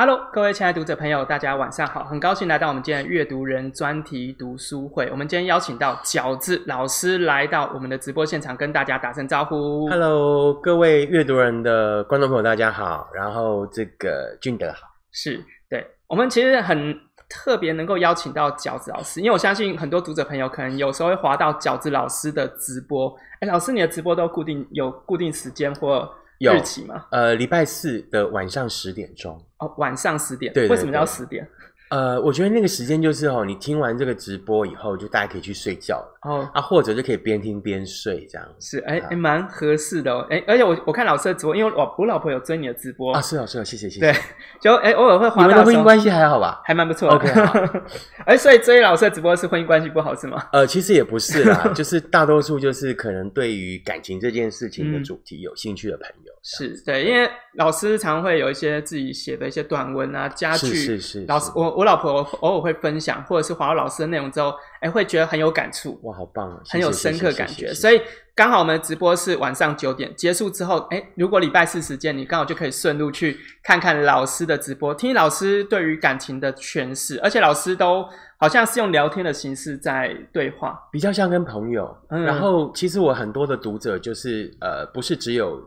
Hello，各位亲爱的读者朋友，大家晚上好！很高兴来到我们今天阅读人专题读书会。我们今天邀请到饺子老师来到我们的直播现场，跟大家打声招呼。Hello，各位阅读人的观众朋友，大家好。然后这个俊德好，是对。我们其实很特别能够邀请到饺子老师，因为我相信很多读者朋友可能有时候会划到饺子老师的直播。哎，老师，你的直播都固定有固定时间或？日期吗？呃，礼拜四的晚上十点钟。哦，晚上十点。对对。为什么要十点？呃，我觉得那个时间就是哦，你听完这个直播以后，就大家可以去睡觉了。哦啊，或者就可以边听边睡，这样是哎，蛮合适的哦。哎，而且我我看老师的直播，因为我我老婆有追你的直播啊，是哦，是哦，谢谢谢谢。对，就哎偶尔会。因为婚姻关系还好吧，还蛮不错 OK，哎，所以追老师的直播是婚姻关系不好是吗？呃，其实也不是啦，就是大多数就是可能对于感情这件事情的主题有兴趣的朋友，是对，因为老师常会有一些自己写的一些短文啊、家具。是是是。老师，我我老婆偶尔会分享，或者是划到老师的内容之后。哎，会觉得很有感触。哇，好棒啊！很有深刻感觉。所以刚好我们的直播是晚上九点结束之后，哎，如果礼拜四时间你刚好就可以顺路去看看老师的直播，听老师对于感情的诠释，而且老师都好像是用聊天的形式在对话，比较像跟朋友。然后其实我很多的读者就是呃，不是只有。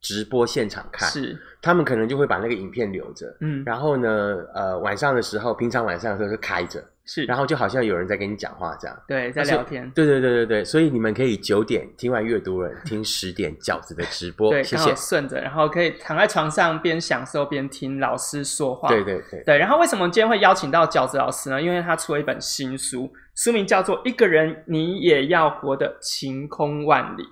直播现场看，是他们可能就会把那个影片留着，嗯，然后呢，呃，晚上的时候，平常晚上的时候是开着，是，然后就好像有人在跟你讲话这样，对，在聊天，对对对对对，所以你们可以九点听完阅读人，听十点饺子的直播，对，谢谢，顺着，然后可以躺在床上边享受边听老师说话，对对对，对，然后为什么今天会邀请到饺子老师呢？因为他出了一本新书，书名叫做《一个人你也要活得晴空万里》。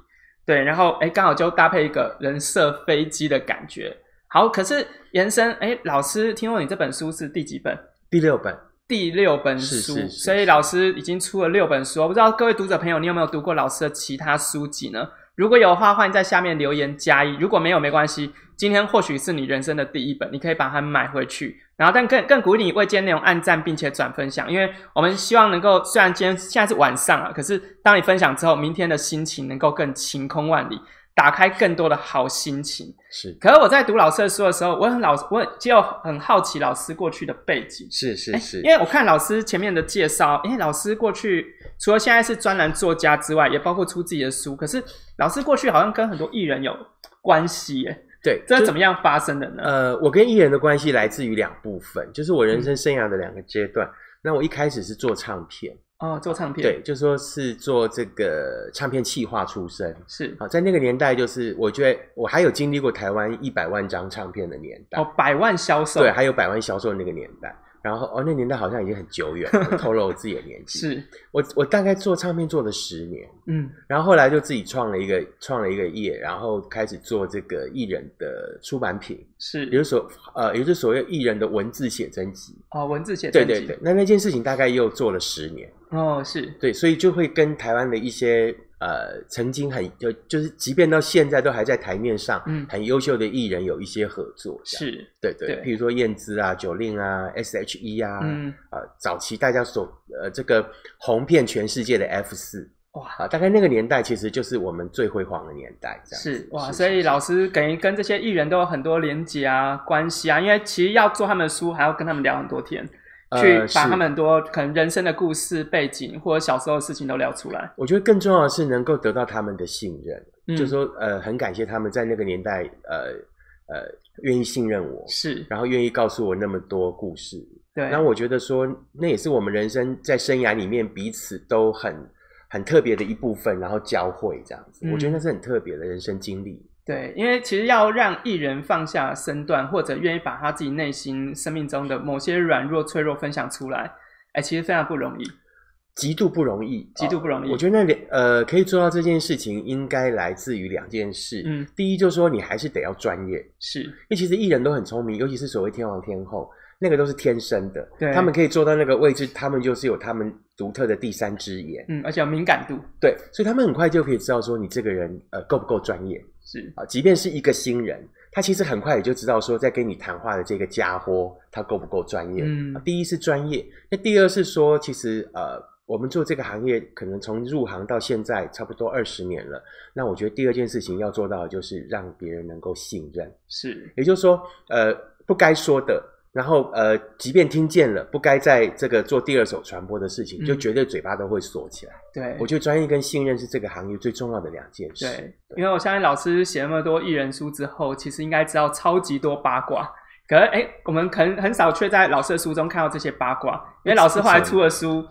对，然后哎，刚好就搭配一个人设飞机的感觉。好，可是延伸哎，老师听说你这本书是第几本？第六本。第六本书，所以老师已经出了六本书。我不知道各位读者朋友，你有没有读过老师的其他书籍呢？如果有话，欢迎在下面留言加一。如果没有，没关系。今天或许是你人生的第一本，你可以把它买回去。然后，但更更鼓励你为今天内容按赞，并且转分享，因为我们希望能够，虽然今天现在是晚上啊，可是当你分享之后，明天的心情能够更晴空万里。打开更多的好心情是。可是我在读老师的书的时候，我很老我就很好奇老师过去的背景是是是，因为我看老师前面的介绍，为老师过去除了现在是专栏作家之外，也包括出自己的书。可是老师过去好像跟很多艺人有关系耶。对，这怎么样发生的呢？呃，我跟艺人的关系来自于两部分，就是我人生生涯的两个阶段。那我一开始是做唱片。哦，做唱片对，就说是做这个唱片企划出身是啊，在那个年代，就是我觉得我还有经历过台湾一百万张唱片的年代哦，百万销售对，还有百万销售那个年代，然后哦，那年代好像已经很久远，透露我自己的年纪是，我我大概做唱片做了十年，嗯，然后后来就自己创了一个创了一个业，然后开始做这个艺人的出版品是，有所呃，也就是所谓艺人的文字写真集哦，文字写对对对，那那件事情大概又做了十年。哦，是对，所以就会跟台湾的一些呃曾经很就就是，即便到现在都还在台面上，嗯，很优秀的艺人有一些合作，是，对对，譬如说燕姿啊、九令啊、S.H.E 啊，嗯，啊，早期大家所呃这个红遍全世界的 F 四，哇，大概那个年代其实就是我们最辉煌的年代，是哇，所以老师等于跟这些艺人都有很多连接啊关系啊，因为其实要做他们的书，还要跟他们聊很多天。去把他们很多可能人生的故事背景或者小时候的事情都聊出来。我觉得更重要的是能够得到他们的信任，就是说，呃，很感谢他们在那个年代，呃呃，愿意信任我，是，然后愿意告诉我那么多故事。对，那我觉得说，那也是我们人生在生涯里面彼此都很很特别的一部分，然后交汇这样子，我觉得那是很特别的人生经历。对，因为其实要让艺人放下身段，或者愿意把他自己内心生命中的某些软弱、脆弱分享出来，哎，其实非常不容易，极度不容易，极度不容易。我觉得那呃，可以做到这件事情，应该来自于两件事。嗯，第一就是说，你还是得要专业，是，因为其实艺人都很聪明，尤其是所谓天王天后。那个都是天生的，他们可以做到那个位置，他们就是有他们独特的第三只眼，嗯，而且敏感度对，所以他们很快就可以知道说你这个人呃够不够专业是啊，即便是一个新人，他其实很快也就知道说在跟你谈话的这个家伙他够不够专业。嗯，第一是专业，那第二是说其实呃我们做这个行业可能从入行到现在差不多二十年了，那我觉得第二件事情要做到的就是让别人能够信任，是，也就是说呃不该说的。然后，呃，即便听见了不该在这个做第二手传播的事情，就绝对嘴巴都会锁起来。对，我觉得专业跟信任是这个行业最重要的两件事。对，因为我相信老师写那么多艺人书之后，其实应该知道超级多八卦。可是，哎，我们可能很少，却在老师的书中看到这些八卦。因为老师后来出了书，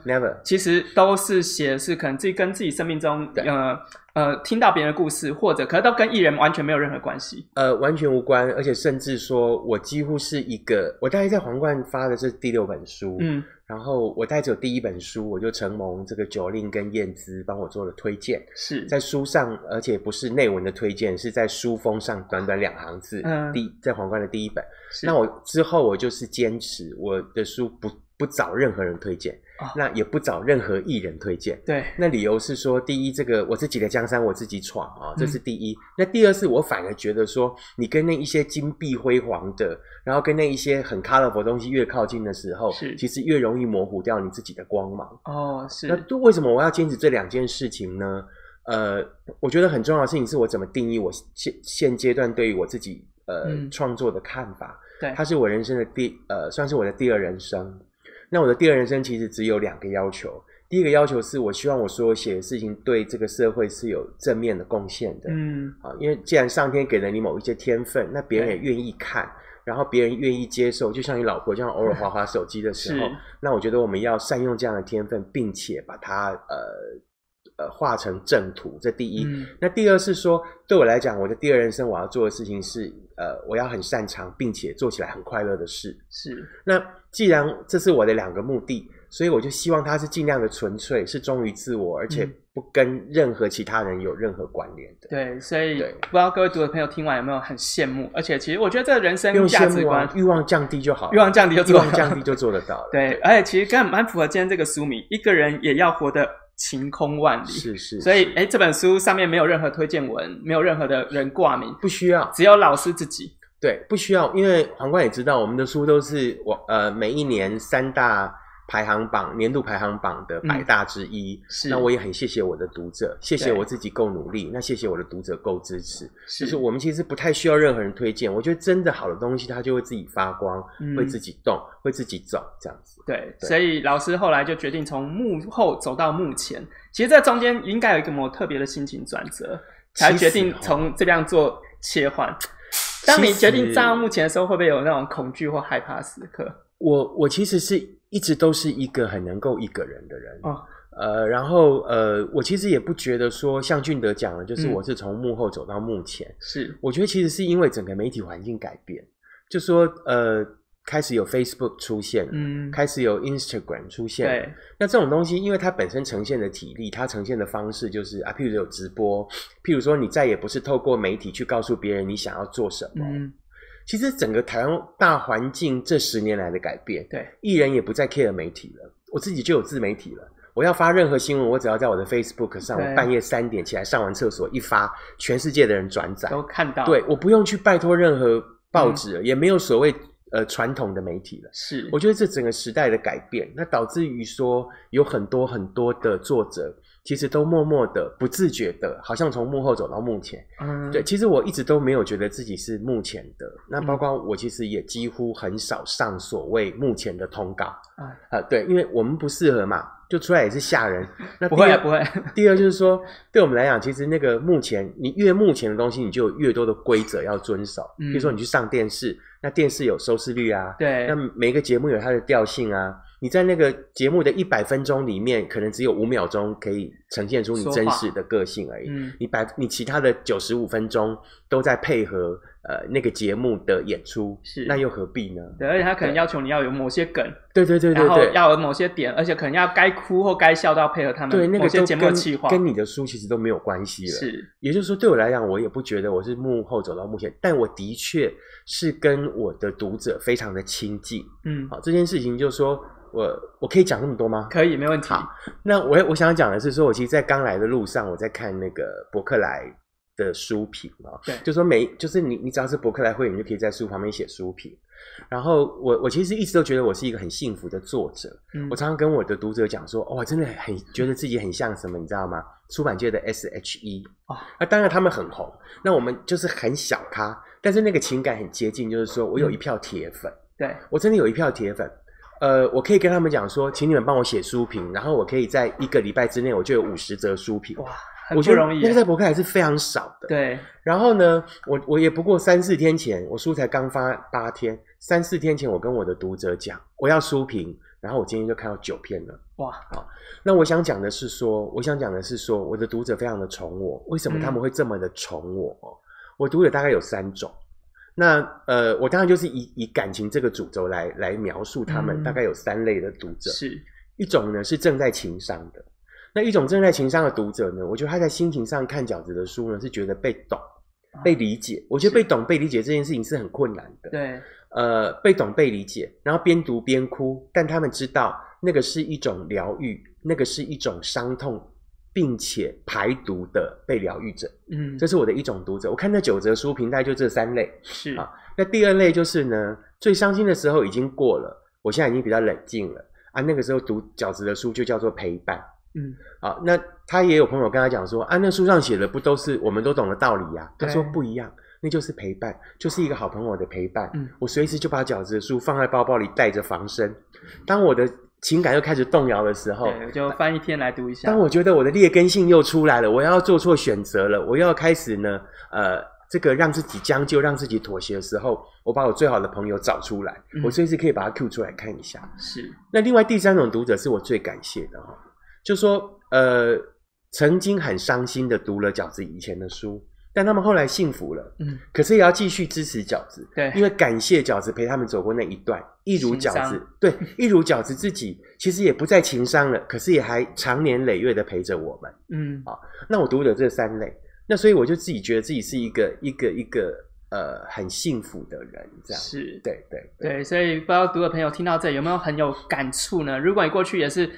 其实都是写的是可能自己跟自己生命中，呃呃，听到别人的故事，或者可能都跟艺人完全没有任何关系。呃，完全无关，而且甚至说我几乎是一个，我大概在皇冠发的是第六本书，嗯。然后我带着第一本书，我就承蒙这个九令跟燕姿帮我做了推荐，是在书上，而且不是内文的推荐，是在书封上短短两行字，第在皇冠的第一本。那我之后我就是坚持我的书不不找任何人推荐。那也不找任何艺人推荐，对。那理由是说，第一，这个我自己的江山我自己闯啊，这是第一。那第二是，我反而觉得说，你跟那一些金碧辉煌的，然后跟那一些很 colorful 东西越靠近的时候，是其实越容易模糊掉你自己的光芒。哦，是。那为什么我要坚持这两件事情呢？呃，我觉得很重要的事情是我怎么定义我现现阶段对于我自己呃创作的看法。对，它是我人生的第呃算是我的第二人生。那我的第二人生其实只有两个要求，第一个要求是我希望我所写的事情对这个社会是有正面的贡献的，嗯，啊，因为既然上天给了你某一些天分，那别人也愿意看，然后别人愿意接受，就像你老婆这样偶尔滑滑手机的时候，那我觉得我们要善用这样的天分，并且把它呃呃化成正途，这第一。那第二是说，对我来讲，我的第二人生我要做的事情是，呃，我要很擅长并且做起来很快乐的事，是，那。既然这是我的两个目的，所以我就希望他是尽量的纯粹，是忠于自我，而且不跟任何其他人有任何关联的。对，所以不知道各位读者朋友听完有没有很羡慕？而且其实我觉得这人生价值观欲望降低就好，欲望降低就欲望降低就做得到了。对，而且其实跟蛮符合今天这个书名，一个人也要活得晴空万里。是是，所以哎，这本书上面没有任何推荐文，没有任何的人挂名，不需要，只有老师自己。对，不需要，因为皇冠也知道我们的书都是我呃每一年三大排行榜年度排行榜的百大之一。是，那我也很谢谢我的读者，谢谢我自己够努力，那谢谢我的读者够支持。就是我们其实不太需要任何人推荐，我觉得真的好的东西它就会自己发光，会自己动，会自己走这样子。对，所以老师后来就决定从幕后走到幕前。其实在中间应该有一个某特别的心情转折，才决定从这样做切换。当你决定站到幕前的时候，会不会有那种恐惧或害怕时刻？我我其实是一直都是一个很能够一个人的人哦，呃，然后呃，我其实也不觉得说向俊德讲的，就是我是从幕后走到幕前，是我觉得其实是因为整个媒体环境改变，就说呃。开始有 Facebook 出现，嗯，开始有 Instagram 出现，对，那这种东西，因为它本身呈现的体力，它呈现的方式就是啊，譬如有直播，譬如说你再也不是透过媒体去告诉别人你想要做什么。嗯，其实整个台湾大环境这十年来的改变，对，艺人也不再 care 媒体了，我自己就有自媒体了，我要发任何新闻，我只要在我的 Facebook 上，我半夜三点起来上完厕所一发，全世界的人转载都看到，对，我不用去拜托任何报纸，也没有所谓。呃，传统的媒体了，是，我觉得这整个时代的改变，那导致于说，有很多很多的作者，其实都默默的、不自觉的，好像从幕后走到幕前。嗯，对，其实我一直都没有觉得自己是幕前的，那包括我其实也几乎很少上所谓幕前的通告。啊，呃，对，因为我们不适合嘛。就出来也是吓人。那不会不会。第二就是说，对我们来讲，其实那个目前你越目前的东西，你就越多的规则要遵守。嗯。比如说你去上电视，那电视有收视率啊。对。那每个节目有它的调性啊。你在那个节目的一百分钟里面，可能只有五秒钟可以呈现出你真实的个性而已。嗯。你百你其他的九十五分钟都在配合。呃，那个节目的演出是，那又何必呢？对，而且他可能要求你要有某些梗，对对对对对，然后要有某些点，而且可能要该哭或该笑都要配合他们。对，那个节目跟你的书其实都没有关系了。是，也就是说，对我来讲，我也不觉得我是幕后走到幕前，但我的确是跟我的读者非常的亲近。嗯，好，这件事情就是说，我我可以讲那么多吗？可以，没问题。好，那我我想讲的是，说我其实，在刚来的路上，我在看那个伯克莱。的书评啊，对，就说每就是你，你只要是博客来会员，就可以在书旁边写书评。然后我我其实一直都觉得我是一个很幸福的作者，嗯，我常常跟我的读者讲说，哇，真的很觉得自己很像什么，你知道吗？出版界的 SHE 啊，那当然他们很红，那我们就是很小咖，但是那个情感很接近，就是说我有一票铁粉，对，我真的有一票铁粉，呃，我可以跟他们讲说，请你们帮我写书评，然后我可以在一个礼拜之内我就有五十则书评，哇。我容易。那个在博客还是非常少的。对，然后呢，我我也不过三四天前，我书才刚发八天，三四天前我跟我的读者讲我要书评，然后我今天就看到九篇了。哇，好，那我想讲的是说，我想讲的是说，我的读者非常的宠我，为什么他们会这么的宠我？我读者大概有三种，那呃，我当然就是以以感情这个主轴来来描述他们，大概有三类的读者，是一种呢是正在情商的。那一种正在情商的读者呢？我觉得他在心情上看饺子的书呢，是觉得被懂、被理解。我觉得被懂、被理解这件事情是很困难的。对，呃，被懂、被理解，然后边读边哭，但他们知道那个是一种疗愈，那个是一种伤痛，并且排毒的被疗愈者。嗯，这是我的一种读者。我看那九则书平台就这三类。是啊，那第二类就是呢，最伤心的时候已经过了，我现在已经比较冷静了啊。那个时候读饺子的书就叫做陪伴。嗯，好，那他也有朋友跟他讲说，啊，那书上写的不都是我们都懂的道理呀？他说不一样，那就是陪伴，就是一个好朋友的陪伴。嗯，我随时就把饺子的书放在包包里带着防身。当我的情感又开始动摇的时候，我就翻一篇来读一下。当我觉得我的劣根性又出来了，我要做错选择了，我要开始呢，呃，这个让自己将就，让自己妥协的时候，我把我最好的朋友找出来，我随时可以把他 Q 出来看一下。是，那另外第三种读者是我最感谢的哈。就说呃，曾经很伤心的读了饺子以前的书，但他们后来幸福了，嗯，可是也要继续支持饺子，对，因为感谢饺子陪他们走过那一段，一如饺子，对，一如饺子自己，其实也不再情商了，可是也还长年累月的陪着我们，嗯，啊，那我读了这三类，那所以我就自己觉得自己是一个一个一个呃很幸福的人，这样是，对对对，所以不知道读的朋友听到这有没有很有感触呢？如果你过去也是。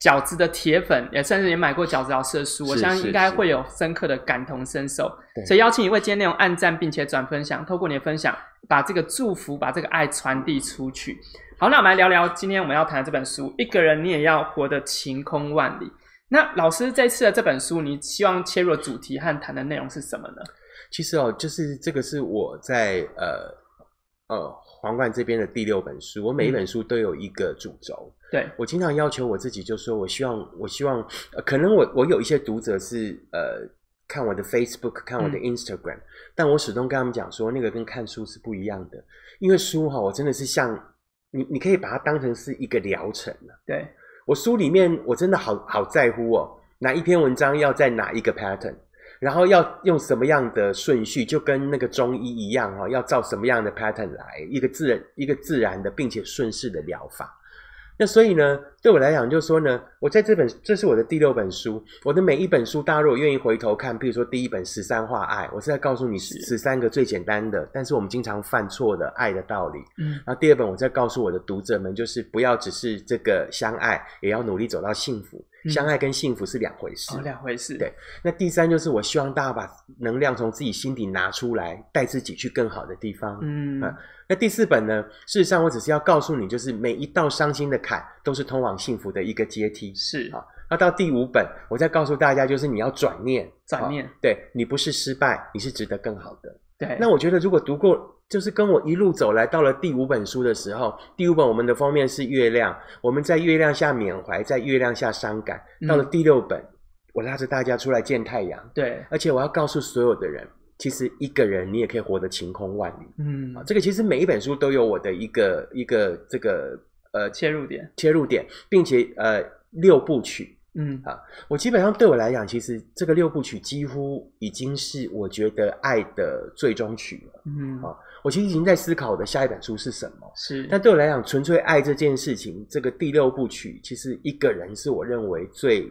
饺子的铁粉，也甚至也买过饺子老师的书，我相信应该会有深刻的感同身受。所以邀请你为今天内容按赞，并且转分享。透过你的分享，把这个祝福，把这个爱传递出去。好，那我们来聊聊今天我们要谈的这本书。一个人，你也要活得晴空万里。那老师这次的这本书，你希望切入主题和谈的内容是什么呢？其实哦，就是这个是我在呃呃皇冠这边的第六本书。我每一本书都有一个主轴。对，我经常要求我自己，就说，我希望，我希望，可能我我有一些读者是呃看我的 Facebook，看我的 Instagram，但我始终跟他们讲说，那个跟看书是不一样的，因为书哈，我真的是像你，你可以把它当成是一个疗程了。对我书里面，我真的好好在乎哦，哪一篇文章要在哪一个 pattern，然后要用什么样的顺序，就跟那个中医一样哈，要照什么样的 pattern 来一个自然一个自然的并且顺势的疗法。那所以呢，对我来讲，就是说呢，我在这本，这是我的第六本书，我的每一本书，大家如果愿意回头看。比如说第一本《十三画爱》，我是在告诉你十三个最简单的，但是我们经常犯错的爱的道理。嗯，然后第二本我在告诉我的读者们，就是不要只是这个相爱，也要努力走到幸福。相爱跟幸福是两回事，两回事。对，那第三就是我希望大家把能量从自己心底拿出来，带自己去更好的地方。嗯，那第四本呢？事实上，我只是要告诉你，就是每一道伤心的坎都是通往幸福的一个阶梯。是啊，那到第五本，我再告诉大家，就是你要转念，转念。对你不是失败，你是值得更好的。对，那我觉得如果读过。就是跟我一路走来，到了第五本书的时候，第五本我们的封面是月亮，我们在月亮下缅怀，在月亮下伤感。到了第六本，我拉着大家出来见太阳。对，而且我要告诉所有的人，其实一个人你也可以活得晴空万里。嗯，啊，这个其实每一本书都有我的一个一个这个呃切入点，切入点，并且呃六部曲，嗯啊，我基本上对我来讲，其实这个六部曲几乎已经是我觉得爱的最终曲了。嗯啊。我其实已经在思考我的下一本书是什么。是，但对我来讲，纯粹爱这件事情，这个第六部曲，其实一个人是我认为最、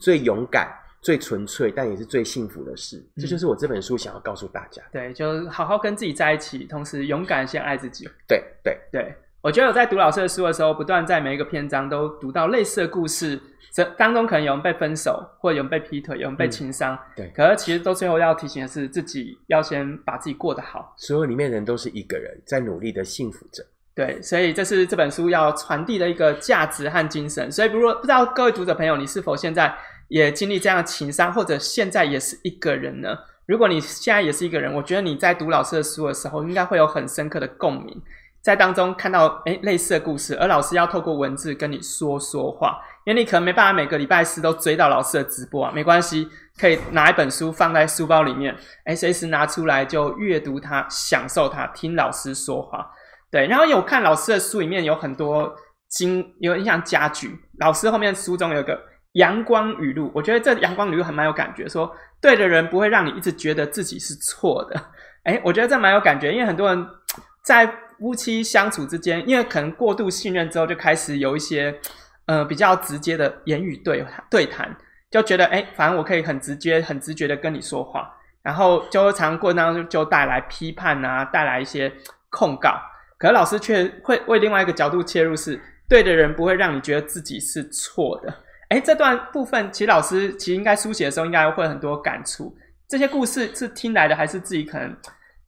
最勇敢、最纯粹，但也是最幸福的事。这就是我这本书想要告诉大家：对，就好好跟自己在一起，同时勇敢先爱自己。对，对，对。我觉得我在读老师的书的时候，不断在每一个篇章都读到类似的故事。这当中可能有人被分手，或者有人被劈腿，有人被情伤。对。可是其实都最后要提醒的是，自己要先把自己过得好。所有里面人都是一个人在努力的幸福着。对，所以这是这本书要传递的一个价值和精神。所以，如果不知道各位读者朋友，你是否现在也经历这样情伤，或者现在也是一个人呢？如果你现在也是一个人，我觉得你在读老师的书的时候，应该会有很深刻的共鸣。在当中看到哎类似的故事，而老师要透过文字跟你说说话，因为你可能没办法每个礼拜四都追到老师的直播啊，没关系，可以拿一本书放在书包里面，哎随时拿出来就阅读它，享受它，听老师说话。对，然后有看老师的书里面有很多经，有印象家具，老师后面书中有个阳光语录，我觉得这阳光语录很蛮有感觉，说对的人不会让你一直觉得自己是错的。诶，我觉得这蛮有感觉，因为很多人在。夫妻相处之间，因为可能过度信任之后，就开始有一些，呃，比较直接的言语对对谈，就觉得哎，反正我可以很直接、很直觉的跟你说话，然后就常常过程当中就带来批判啊，带来一些控告。可是老师却会为另外一个角度切入，是对的人不会让你觉得自己是错的。哎，这段部分其实老师其实应该书写的时候应该会很多感触。这些故事是听来的，还是自己可能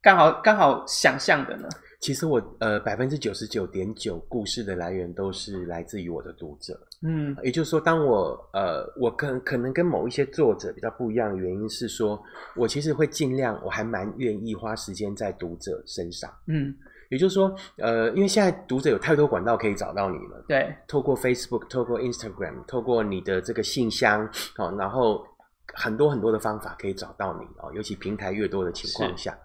刚好刚好想象的呢？其实我呃百分之九十九点九故事的来源都是来自于我的读者，嗯，也就是说，当我呃我可可能跟某一些作者比较不一样的原因是说，我其实会尽量，我还蛮愿意花时间在读者身上，嗯，也就是说，呃，因为现在读者有太多管道可以找到你了，对，透过 Facebook，透过 Instagram，透过你的这个信箱，哦，然后很多很多的方法可以找到你哦，尤其平台越多的情况下。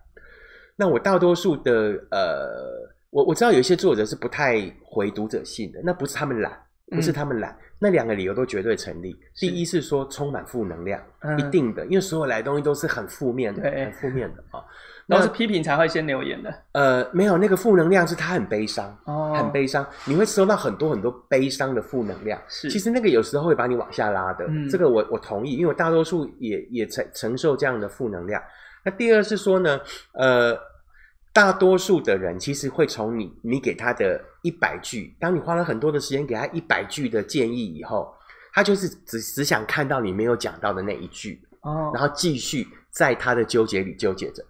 那我大多数的呃，我我知道有一些作者是不太回读者信的，那不是他们懒，不是他们懒，那两个理由都绝对成立。第一是说充满负能量，一定的，因为所有来东西都是很负面，很负面的啊。然后是批评才会先留言的。呃，没有那个负能量是他很悲伤，很悲伤，你会收到很多很多悲伤的负能量。是，其实那个有时候会把你往下拉的。这个我我同意，因为大多数也也承承受这样的负能量。那第二是说呢，呃，大多数的人其实会从你你给他的一百句，当你花了很多的时间给他一百句的建议以后，他就是只只想看到你没有讲到的那一句哦，然后继续在他的纠结里纠结着，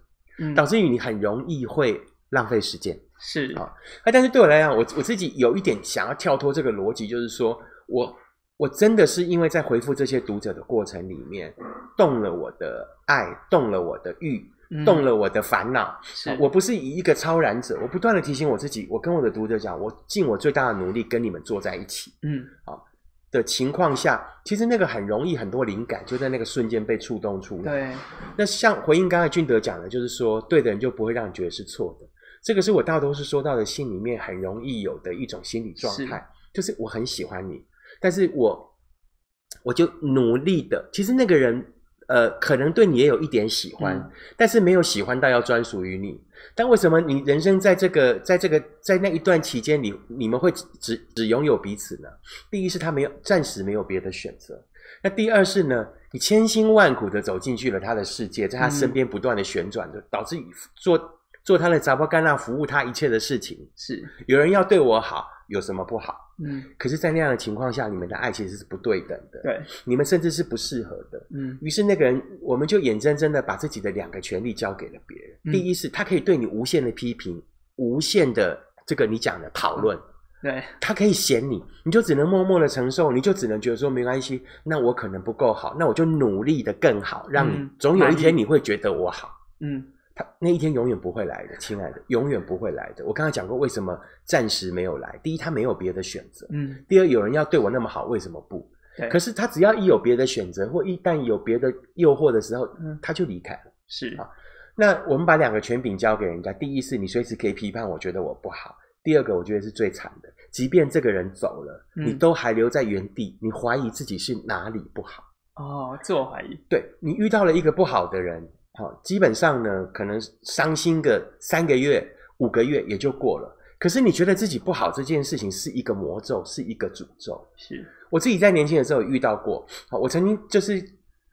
导致于你很容易会浪费时间是啊，哎，但是对我来讲，我我自己有一点想要跳脱这个逻辑，就是说我。我真的是因为在回复这些读者的过程里面，动了我的爱，动了我的欲，动了我的烦恼。我不是以一个超然者，我不断的提醒我自己，我跟我的读者讲，我尽我最大的努力跟你们坐在一起，嗯，好的情况下，其实那个很容易，很多灵感就在那个瞬间被触动出来。对，那像回应刚才君德讲的，就是说对的人就不会让你觉得是错的。这个是我大多数收到的信里面很容易有的一种心理状态，就是我很喜欢你。但是我，我就努力的。其实那个人，呃，可能对你也有一点喜欢，但是没有喜欢到要专属于你。但为什么你人生在这个在这个在那一段期间，你你们会只只拥有彼此呢？第一是他没有暂时没有别的选择。那第二是呢，你千辛万苦的走进去了他的世界，在他身边不断的旋转着，导致做。做他的杂包干，那服务他一切的事情是有人要对我好，有什么不好？嗯，可是，在那样的情况下，你们的爱其实是不对等的。对，你们甚至是不适合的。嗯，于是那个人，我们就眼睁睁的把自己的两个权利交给了别人。第一是他可以对你无限的批评，无限的这个你讲的讨论，对他可以嫌你，你就只能默默的承受，你就只能觉得说没关系，那我可能不够好，那我就努力的更好，让你总有一天你会觉得我好。嗯。他那一天永远不会来的，亲爱的，永远不会来的。我刚才讲过，为什么暂时没有来？第一，他没有别的选择，嗯。第二，有人要对我那么好，为什么不？可是他只要一有别的选择，或一旦有别的诱惑的时候，他就离开了。是啊。那我们把两个权柄交给人家：第一，是你随时可以批判，我觉得我不好；第二个，我觉得是最惨的，即便这个人走了，你都还留在原地，你怀疑自己是哪里不好。哦，自我怀疑。对你遇到了一个不好的人。好，基本上呢，可能伤心个三个月、五个月也就过了。可是你觉得自己不好这件事情，是一个魔咒，是一个诅咒。是，我自己在年轻的时候遇到过。好，我曾经就是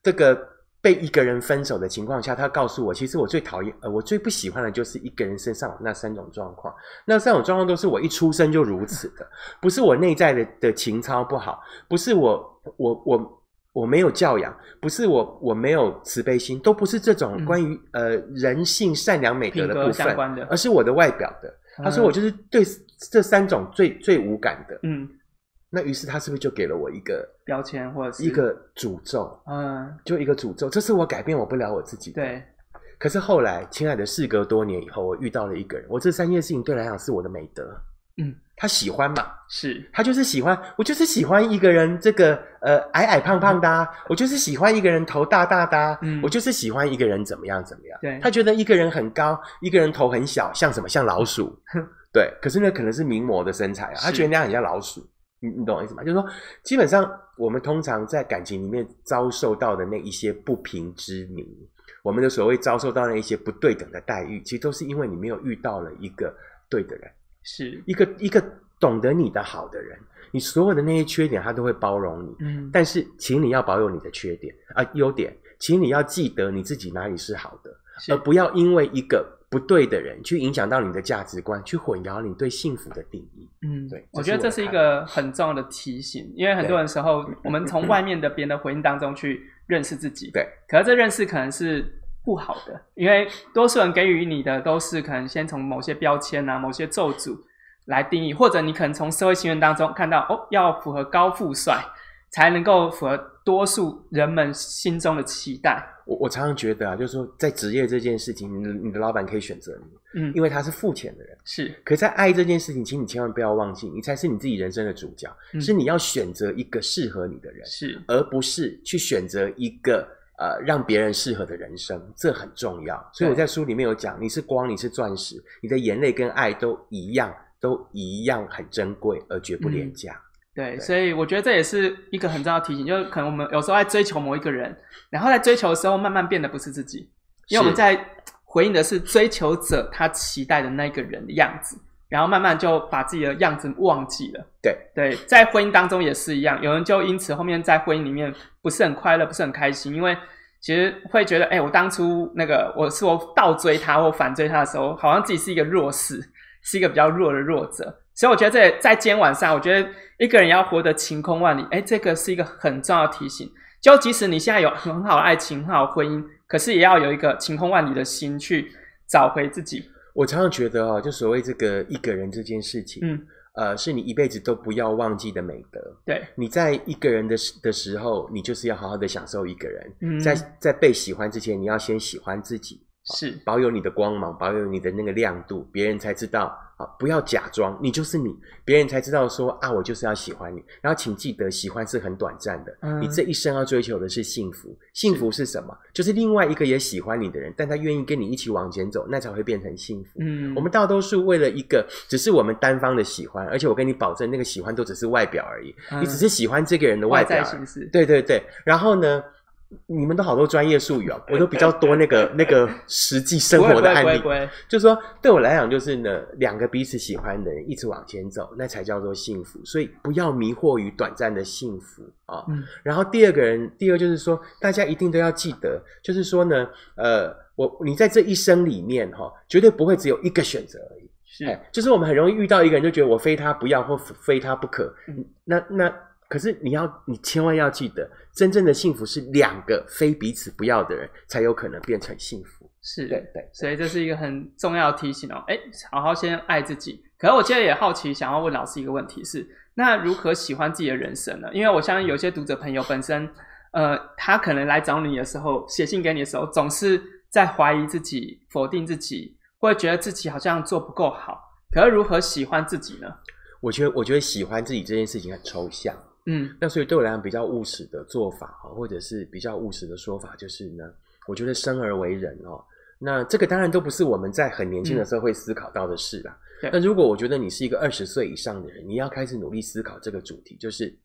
这个被一个人分手的情况下，他告诉我，其实我最讨厌，呃，我最不喜欢的就是一个人身上那三种状况。那三种状况都是我一出生就如此的，不是我内在的的情操不好，不是我，我，我。我没有教养，不是我，我没有慈悲心，都不是这种关于呃人性善良美德的部分，而是我的外表的。他说我就是对这三种最最无感的。嗯，那于是他是不是就给了我一个标签，或者是一个诅咒？嗯，就一个诅咒，这是我改变我不了我自己的。对。可是后来，亲爱的，事隔多年以后，我遇到了一个人，我这三件事情对来讲是我的美德。嗯。他喜欢嘛？是他就是喜欢我，就是喜欢一个人这个呃矮矮胖胖的，我就是喜欢一个人头大大的，嗯，我就是喜欢一个人怎么样怎么样。对他觉得一个人很高，一个人头很小，像什么？像老鼠？对。可是那可能是名模的身材啊，他觉得那样很像老鼠。你你懂我意思吗？就是说，基本上我们通常在感情里面遭受到的那一些不平之鸣，我们的所谓遭受到那一些不对等的待遇，其实都是因为你没有遇到了一个对的人。是一个一个懂得你的好的人，你所有的那些缺点他都会包容你，嗯，但是请你要保有你的缺点啊，优点，请你要记得你自己哪里是好的，而不要因为一个不对的人去影响到你的价值观，去混淆你对幸福的定义，嗯，对，我觉得这是一个很重要的提醒，因为很多人时候我们从外面的别人的回应当中去认识自己，对，可是这认识可能是。不好的，因为多数人给予你的都是可能先从某些标签啊、某些咒诅来定义，或者你可能从社会新闻当中看到哦，要符合高富帅才能够符合多数人们心中的期待。我我常常觉得啊，就是说在职业这件事情，你的老板可以选择你，嗯，因为他是付钱的人。是，可在爱这件事情，请你千万不要忘记，你才是你自己人生的主角，是你要选择一个适合你的人，是，而不是去选择一个。呃，让别人适合的人生，这很重要。所以我在书里面有讲，你是光，你是钻石，你的眼泪跟爱都一样，都一样很珍贵，而绝不廉价。对，所以我觉得这也是一个很重要的提醒，就是可能我们有时候在追求某一个人，然后在追求的时候，慢慢变得不是自己，因为我们在回应的是追求者他期待的那个人的样子。然后慢慢就把自己的样子忘记了。对对，在婚姻当中也是一样，有人就因此后面在婚姻里面不是很快乐，不是很开心，因为其实会觉得，哎，我当初那个我是我倒追他或反追他的时候，好像自己是一个弱势，是一个比较弱的弱者。所以我觉得这在今天晚上，我觉得一个人要活得晴空万里，哎，这个是一个很重要的提醒。就即使你现在有很好的爱情、很好的婚姻，可是也要有一个晴空万里的心去找回自己。我常常觉得哦，就所谓这个一个人这件事情，嗯，呃，是你一辈子都不要忘记的美德。对你在一个人的时的时候，你就是要好好的享受一个人。在在被喜欢之前，你要先喜欢自己。是保有你的光芒，保有你的那个亮度，别人才知道啊！不要假装你就是你，别人才知道说啊，我就是要喜欢你。然后请记得，喜欢是很短暂的。你这一生要追求的是幸福。幸福是什么？就是另外一个也喜欢你的人，但他愿意跟你一起往前走，那才会变成幸福。嗯，我们大多数为了一个，只是我们单方的喜欢，而且我跟你保证，那个喜欢都只是外表而已。你只是喜欢这个人的外在形式。对对对，然后呢？你们都好多专业术语啊，我都比较多那个那个实际生活的案例，就是说对我来讲，就是呢，两个彼此喜欢的人一直往前走，那才叫做幸福。所以不要迷惑于短暂的幸福啊。嗯。然后第二个人，第二就是说，大家一定都要记得，就是说呢，呃，我你在这一生里面哈，绝对不会只有一个选择而已。是。就是我们很容易遇到一个人，就觉得我非他不要或非他不可。嗯。那那。可是你要，你千万要记得，真正的幸福是两个非彼此不要的人才有可能变成幸福。是的，对。所以这是一个很重要的提醒哦。哎，好好先爱自己。可是我现在也好奇，想要问老师一个问题：是那如何喜欢自己的人生呢？因为我相信有些读者朋友本身，呃，他可能来找你的时候，写信给你的时候，总是在怀疑自己、否定自己，或者觉得自己好像做不够好。可是如何喜欢自己呢？我觉得，我觉得喜欢自己这件事情很抽象。嗯，那所以对我来讲比较务实的做法哈，或者是比较务实的说法，就是呢，我觉得生而为人哦，那这个当然都不是我们在很年轻的时候会思考到的事啦。那如果我觉得你是一个二十岁以上的人，你要开始努力思考这个主题，就是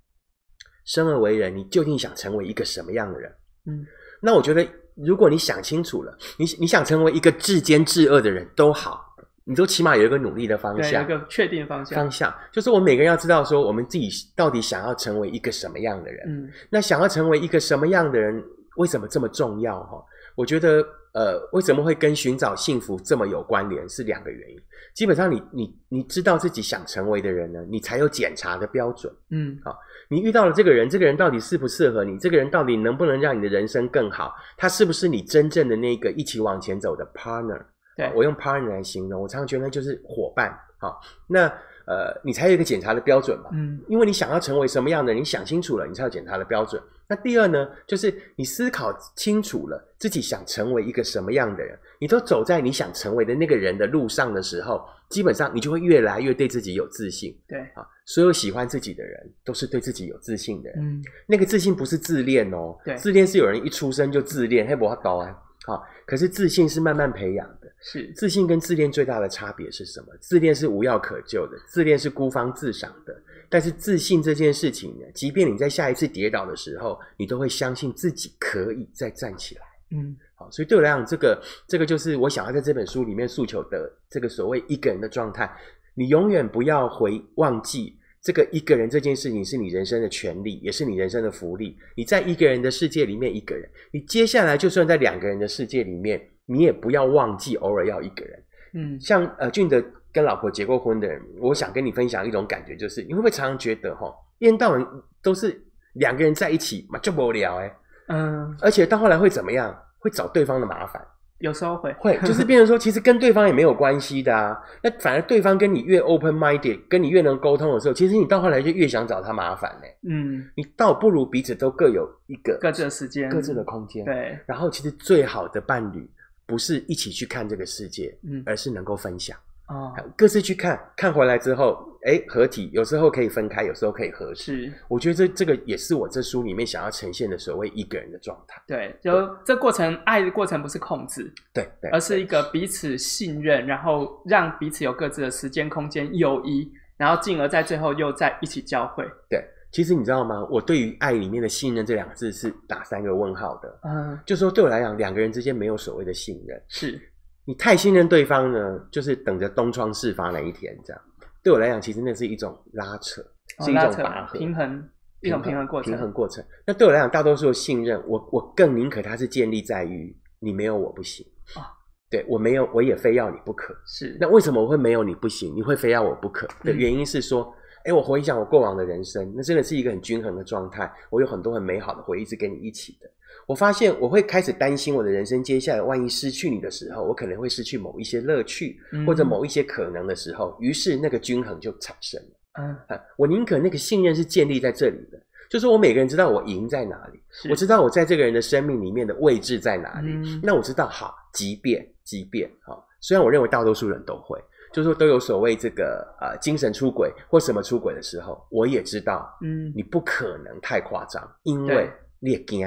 生而为人，你究竟想成为一个什么样的人？嗯，那我觉得如果你想清楚了，你你想成为一个至奸至恶的人都好。你都起码有一个努力的方向，一个确定方向。方向就是我每个人要知道，说我们自己到底想要成为一个什么样的人。嗯，那想要成为一个什么样的人，为什么这么重要？哈，我觉得，呃，为什么会跟寻找幸福这么有关联？是两个原因。基本上，你你你知道自己想成为的人呢，你才有检查的标准。嗯，好，你遇到了这个人，这个人到底适不适合你？这个人到底能不能让你的人生更好？他是不是你真正的那个一起往前走的 partner？对，我用 partner 来形容，我常常觉得就是伙伴。好，那呃，你才有一个检查的标准嘛。嗯，因为你想要成为什么样的，你想清楚了，你才有检查的标准。那第二呢，就是你思考清楚了自己想成为一个什么样的人，你都走在你想成为的那个人的路上的时候，基本上你就会越来越对自己有自信。对啊，所有喜欢自己的人都是对自己有自信的人。嗯，那个自信不是自恋哦。对，自恋是有人一出生就自恋，黑不好。倒啊。好，可是自信是慢慢培养的。是，自信跟自恋最大的差别是什么？自恋是无药可救的，自恋是孤芳自赏的。但是自信这件事情，呢，即便你在下一次跌倒的时候，你都会相信自己可以再站起来。嗯，好，所以对我来讲，这个这个就是我想要在这本书里面诉求的这个所谓一个人的状态，你永远不要回忘记。这个一个人这件事情是你人生的权利，也是你人生的福利。你在一个人的世界里面，一个人，你接下来就算在两个人的世界里面，你也不要忘记偶尔要一个人。嗯，像呃俊德跟老婆结过婚的人，我想跟你分享一种感觉，就是你会不会常常觉得哈，一天到晚都是两个人在一起嘛就无聊哎，嗯，而且到后来会怎么样？会找对方的麻烦。有时候会会，就是变成说，其实跟对方也没有关系的啊。那反而对方跟你越 open minded，跟你越能沟通的时候，其实你到后来就越想找他麻烦呢。嗯，你倒不如彼此都各有一个各自的时间、各自的空间。对。然后其实最好的伴侣不是一起去看这个世界，嗯，而是能够分享。哦，各自去看看回来之后，哎，合体有时候可以分开，有时候可以合。是，我觉得这这个也是我这书里面想要呈现的所谓一个人的状态。对，就这过程，爱的过程不是控制，对，而是一个彼此信任，然后让彼此有各自的时间空间，友谊，然后进而在最后又在一起交汇。对，其实你知道吗？我对于爱里面的信任这两个字是打三个问号的。嗯，就说对我来讲，两个人之间没有所谓的信任。是。你太信任对方呢，就是等着东窗事发那一天。这样，对我来讲，其实那是一种拉扯，是一种拔平衡，一种平衡过程。平衡过程。那对我来讲，大多数信任，我我更宁可它是建立在于你没有我不行啊。对我没有我也非要你不可。是。那为什么我会没有你不行？你会非要我不可的原因是说，哎，我回想我过往的人生，那真的是一个很均衡的状态。我有很多很美好的回忆是跟你一起的。我发现我会开始担心我的人生，接下来万一失去你的时候，我可能会失去某一些乐趣，或者某一些可能的时候，于是那个均衡就产生了。嗯，我宁可那个信任是建立在这里的，就是我每个人知道我赢在哪里，我知道我在这个人的生命里面的位置在哪里。那我知道，好，即便即便，好，虽然我认为大多数人都会，就是说都有所谓这个呃精神出轨或什么出轨的时候，我也知道，嗯，你不可能太夸张，因为你也惊。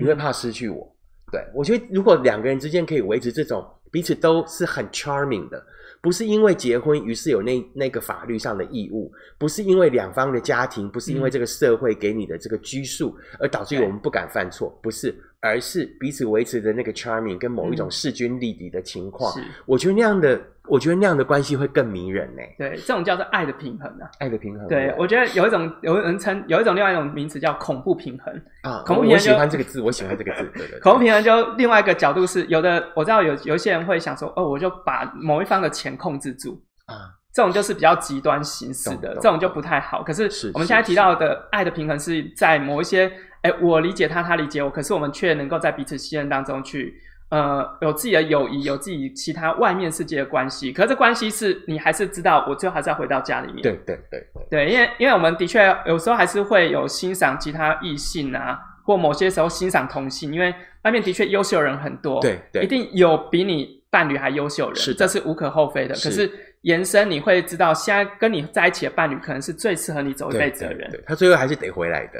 你会怕失去我？对我觉得，如果两个人之间可以维持这种。彼此都是很 charming 的，不是因为结婚于是有那那个法律上的义务，不是因为两方的家庭，不是因为这个社会给你的这个拘束而导致于我们不敢犯错，不是，而是彼此维持的那个 charming 跟某一种势均力敌的情况。是，我觉得那样的，我觉得那样的关系会更迷人呢。对，这种叫做爱的平衡啊。爱的平衡。对，我觉得有一种有人称有一种另外一种名词叫恐怖平衡啊。恐怖平衡。我喜欢这个字，我喜欢这个字。对对。恐怖平衡就另外一个角度是，有的我知道有有些人。会想说哦，我就把某一方的钱控制住啊，这种就是比较极端行事的，这种就不太好。可是我们现在提到的爱的平衡，是在某一些哎，我理解他，他理解我，可是我们却能够在彼此信任当中去呃，有自己的友谊，有自己其他外面世界的关系。可是关系是你还是知道，我最后还是要回到家里面。对对对对，因为因为我们的确有时候还是会有欣赏其他异性啊。或某些时候欣赏同性，因为外面的确优秀的人很多，对，对，一定有比你伴侣还优秀的人，这是无可厚非的。可是延伸你会知道，现在跟你在一起的伴侣可能是最适合你走一辈子的人。他最后还是得回来的。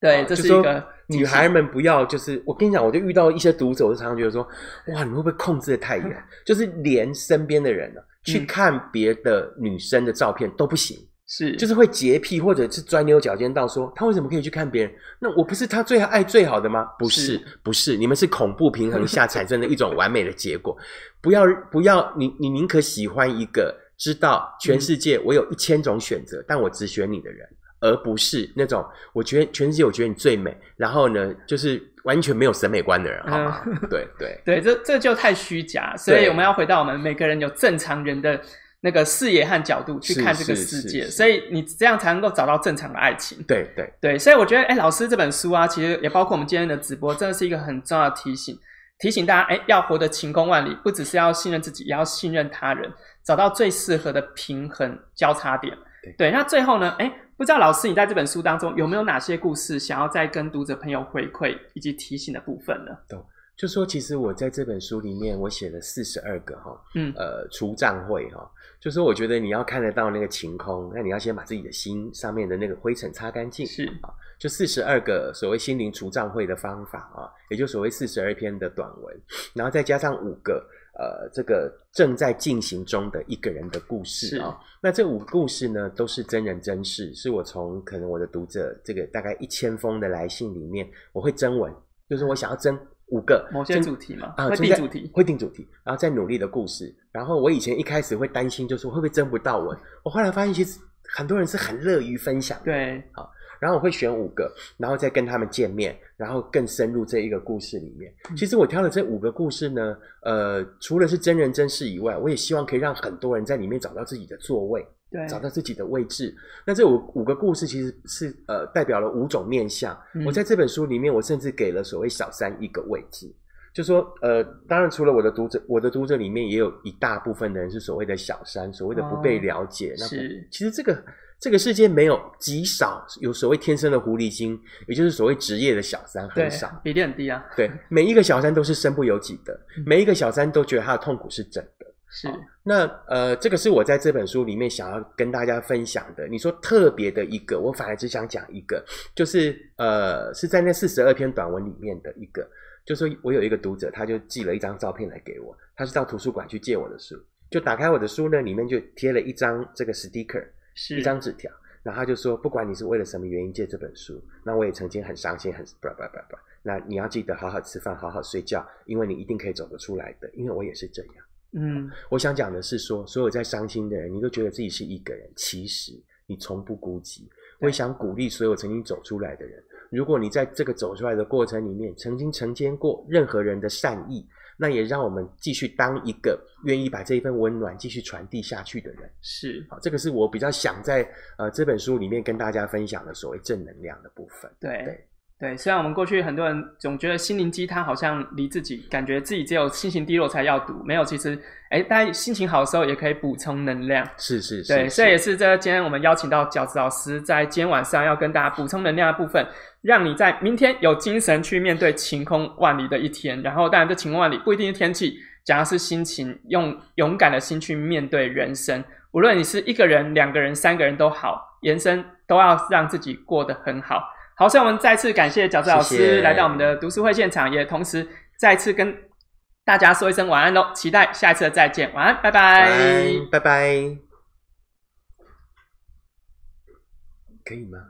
对，这是一个女孩们不要就是我跟你讲，我就遇到一些读者，我就常常觉得说，哇，你会不会控制的太严？就是连身边的人呢，去看别的女生的照片都不行。是，就是会洁癖，或者是钻牛角尖，到说他为什么可以去看别人？那我不是他最爱最好的吗？不是，不是，你们是恐怖平衡下产生的一种完美的结果。不要，不要，你你宁可喜欢一个知道全世界我有一千种选择，但我只选你的人，而不是那种我觉得全世界我觉得你最美，然后呢，就是完全没有审美观的人，好吗？对对 对，这这就太虚假。所以我们要回到我们每个人有正常人的。那个视野和角度去看这个世界，所以你这样才能够找到正常的爱情。对对对，所以我觉得，哎，老师这本书啊，其实也包括我们今天的直播，真的是一个很重要的提醒，提醒大家，哎，要活得晴空万里，不只是要信任自己，也要信任他人，找到最适合的平衡交叉点。对。那最后呢，哎，不知道老师你在这本书当中有没有哪些故事想要再跟读者朋友回馈以及提醒的部分呢？等。就说其实我在这本书里面，我写了四十二个哈，嗯，呃，除账会哈，就说我觉得你要看得到那个晴空，那你要先把自己的心上面的那个灰尘擦干净，是啊，就四十二个所谓心灵除障会的方法啊，也就所谓四十二篇的短文，然后再加上五个呃，这个正在进行中的一个人的故事啊，那这五故事呢都是真人真事，是我从可能我的读者这个大概一千封的来信里面，我会征文，就是我想要征。五个某些主题嘛，啊，会定主题，会定主题，然后再努力的故事。然后我以前一开始会担心，就是会不会争不到我。我后来发现其实很多人是很乐于分享，对，好。然后我会选五个，然后再跟他们见面，然后更深入这一个故事里面。其实我挑的这五个故事呢，呃，除了是真人真事以外，我也希望可以让很多人在里面找到自己的座位。找到自己的位置，那这五五个故事其实是呃代表了五种面相。我在这本书里面，我甚至给了所谓小三一个位置，就说呃，当然除了我的读者，我的读者里面也有一大部分的人是所谓的小三，所谓的不被了解。是，其实这个这个世界没有极少有所谓天生的狐狸精，也就是所谓职业的小三很少，比例很低啊。对，每一个小三都是身不由己的，每一个小三都觉得他的痛苦是整。是，那呃，这个是我在这本书里面想要跟大家分享的。你说特别的一个，我反而只想讲一个，就是呃，是在那四十二篇短文里面的一个。就说我有一个读者，他就寄了一张照片来给我，他是到图书馆去借我的书，就打开我的书呢，里面就贴了一张这个 sticker，是一张纸条。然后他就说，不管你是为了什么原因借这本书，那我也曾经很伤心，很不不不不。那你要记得好好吃饭，好好睡觉，因为你一定可以走得出来的，因为我也是这样。嗯，我想讲的是说，所有在伤心的人，你都觉得自己是一个人，其实你从不孤寂。我也想鼓励所有曾经走出来的人，如果你在这个走出来的过程里面，曾经承接过任何人的善意，那也让我们继续当一个愿意把这一份温暖继续传递下去的人。是，好，这个是我比较想在呃这本书里面跟大家分享的所谓正能量的部分。对。对，虽然我们过去很多人总觉得心灵鸡汤好像离自己，感觉自己只有心情低落才要读，没有其实，哎，大家心情好的时候也可以补充能量。是是是，对，所以也是这今天我们邀请到饺子老师，在今天晚上要跟大家补充能量的部分，让你在明天有精神去面对晴空万里的一天。然后当然这晴空万里不一定是天气，讲的是心情，用勇敢的心去面对人生。无论你是一个人、两个人、三个人都好，延伸都要让自己过得很好。好，所以我们再次感谢饺子老师来到我们的读书会现场，也同时再次跟大家说一声晚安喽！期待下一次再见，晚安，拜拜，拜拜，可以吗？